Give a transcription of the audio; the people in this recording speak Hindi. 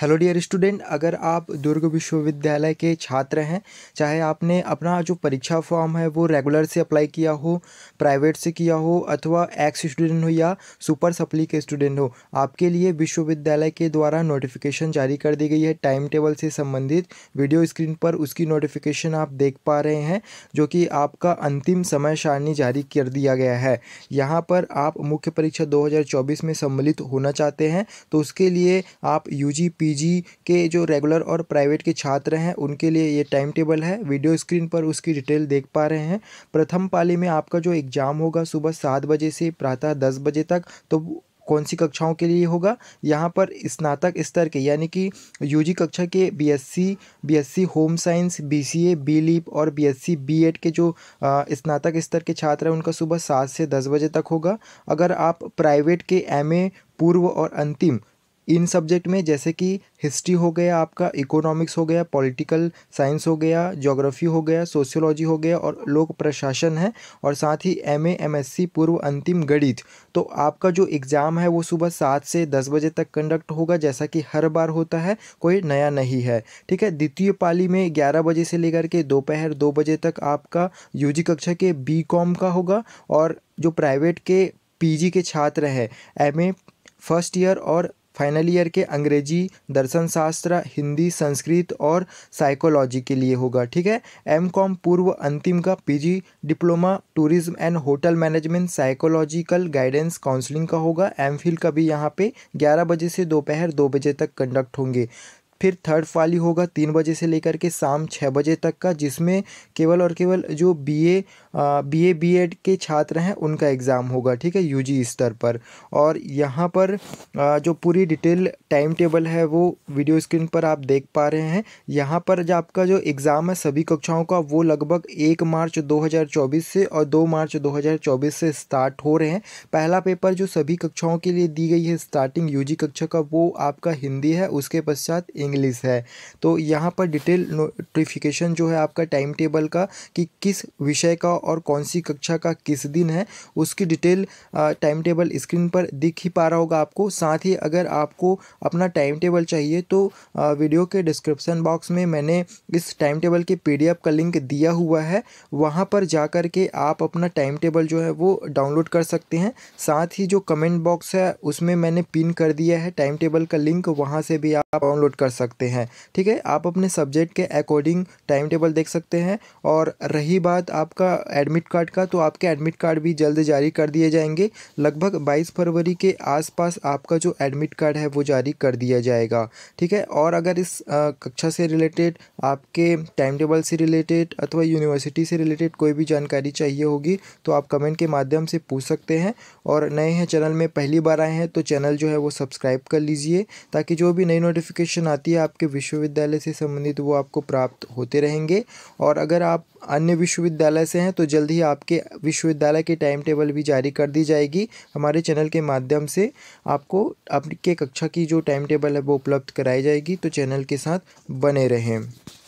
हेलो डियर स्टूडेंट अगर आप दुर्ग विश्वविद्यालय के छात्र हैं चाहे आपने अपना जो परीक्षा फॉर्म है वो रेगुलर से अप्लाई किया हो प्राइवेट से किया हो अथवा एक्स स्टूडेंट हो या सुपर सप्ली के स्टूडेंट हो आपके लिए विश्वविद्यालय के द्वारा नोटिफिकेशन जारी कर दी गई है टाइम टेबल से संबंधित वीडियो स्क्रीन पर उसकी नोटिफिकेशन आप देख पा रहे हैं जो कि आपका अंतिम समय सारणी जारी कर दिया गया है यहाँ पर आप मुख्य परीक्षा दो में सम्मिलित होना चाहते हैं तो उसके लिए आप यू जी पीजी के जो रेगुलर और प्राइवेट के छात्र हैं उनके लिए ये टाइम टेबल है वीडियो स्क्रीन पर उसकी डिटेल देख पा रहे हैं प्रथम पाली में आपका जो एग्ज़ाम होगा सुबह सात बजे से प्रातः दस बजे तक तो कौन सी कक्षाओं के लिए होगा यहाँ पर स्नातक स्तर के यानी कि यूजी कक्षा के BSc BSc home science BCA B और बीएससी बीएड e के जो स्नातक स्तर के छात्र हैं उनका सुबह सात से दस बजे तक होगा अगर आप प्राइवेट के एमए पूर्व और अंतिम इन सब्जेक्ट में जैसे कि हिस्ट्री हो गया आपका इकोनॉमिक्स हो गया पॉलिटिकल साइंस हो गया ज्योग्राफी हो गया सोशियोलॉजी हो गया और लोक प्रशासन है और साथ ही एम एम सी पूर्व अंतिम गणित तो आपका जो एग्ज़ाम है वो सुबह सात से दस बजे तक कंडक्ट होगा जैसा कि हर बार होता है कोई नया नहीं है ठीक है द्वितीय पाली में ग्यारह बजे से लेकर के दोपहर दो बजे तक आपका यू कक्षा के बी का होगा और जो प्राइवेट के पी के छात्र हैं एम फर्स्ट ईयर और फाइनल ईयर के अंग्रेजी दर्शन शास्त्र हिंदी संस्कृत और साइकोलॉजी के लिए होगा ठीक है एम कॉम पूर्व अंतिम का PG diploma tourism and hotel management psychological guidance counselling का होगा एम फिल का भी यहाँ पे ग्यारह बजे से दोपहर दो बजे तक कंडक्ट होंगे फिर थर्ड फाली होगा तीन बजे से लेकर के शाम छः बजे तक का जिसमें केवल और केवल जो बीए बीए बीएड के छात्र हैं उनका एग्ज़ाम होगा ठीक है यूजी स्तर पर और यहाँ पर जो पूरी डिटेल टाइम टेबल है वो वीडियो स्क्रीन पर आप देख पा रहे हैं यहाँ पर जो आपका जो एग्ज़ाम है सभी कक्षाओं का वो लगभग एक मार्च 2024 से और दो मार्च 2024 से स्टार्ट हो रहे हैं पहला पेपर जो सभी कक्षाओं के लिए दी गई है स्टार्टिंग यू कक्षा का वो आपका हिंदी है उसके पश्चात इंग्लिश है तो यहाँ पर डिटेल नोटिफिकेशन जो है आपका टाइम टेबल का कि किस विषय का और कौन सी कक्षा का किस दिन है उसकी डिटेल टाइम टेबल स्क्रीन पर दिख ही पा रहा होगा आपको साथ ही अगर आपको अपना टाइम टेबल चाहिए तो वीडियो के डिस्क्रिप्सन बॉक्स में मैंने इस टाइम टेबल के पी का लिंक दिया हुआ है वहाँ पर जा कर के आप अपना टाइम टेबल जो है वो डाउनलोड कर सकते हैं साथ ही जो कमेंट बॉक्स है उसमें मैंने पिन कर दिया है टाइम टेबल का लिंक वहाँ से भी आप डाउनलोड कर सकते हैं ठीक है आप अपने सब्जेक्ट के अकॉर्डिंग टाइम टेबल देख सकते हैं और रही बात आपका एडमिट कार्ड का तो आपके एडमिट कार्ड भी जल्द जारी कर दिए जाएंगे लगभग 22 फरवरी के आसपास आपका जो एडमिट कार्ड है वो जारी कर दिया जाएगा ठीक है और अगर इस कक्षा से रिलेटेड आपके टाइम टेबल से रिलेटेड अथवा यूनिवर्सिटी से रिलेटेड कोई भी जानकारी चाहिए होगी तो आप कमेंट के माध्यम से पूछ सकते हैं और नए हैं चैनल में पहली बार आए हैं तो चैनल जो है वो सब्सक्राइब कर लीजिए ताकि जो भी नई नोटिफिकेशन आती है आपके विश्वविद्यालय से संबंधित वो आपको प्राप्त होते रहेंगे और अगर आप अन्य विश्वविद्यालय से हैं तो जल्द ही आपके विश्वविद्यालय के टाइम टेबल भी जारी कर दी जाएगी हमारे चैनल के माध्यम से आपको आपके कक्षा की जो टाइम टेबल है वो उपलब्ध कराई जाएगी तो चैनल के साथ बने रहें